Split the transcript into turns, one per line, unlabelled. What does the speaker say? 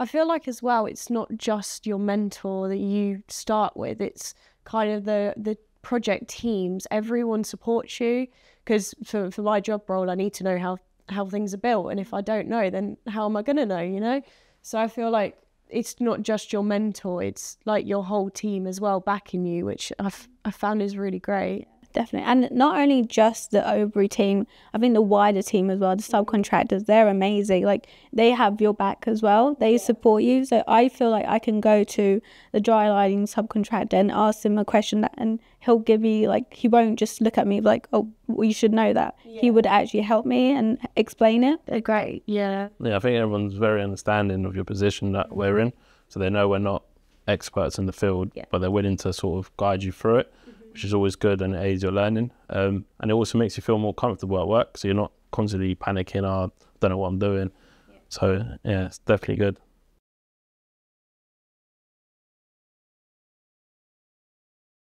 I feel like as well, it's not just your mentor that you start with. It's kind of the the project teams. Everyone supports you because for for my job role, I need to know how how things are built, and if I don't know, then how am I gonna know? You know. So I feel like it's not just your mentor; it's like your whole team as well backing you, which I've I found is really great
definitely. And not only just the Overy team, I think the wider team as well, the subcontractors, they're amazing. Like they have your back as well. They support you. So I feel like I can go to the dry lighting subcontractor and ask him a question that, and he'll give me like he won't just look at me like, oh, well, you should know that. Yeah. He would actually help me and explain it.
They're great. Yeah.
Yeah, I think everyone's very understanding of your position that we're mm-hmm. in. So they know we're not experts in the field, yeah. but they're willing to sort of guide you through it. Mm-hmm which is always good and it aids your learning. Um, and it also makes you feel more comfortable at work, so you're not constantly panicking. Oh, I don't know what I'm doing. Yeah. So yeah, it's definitely good.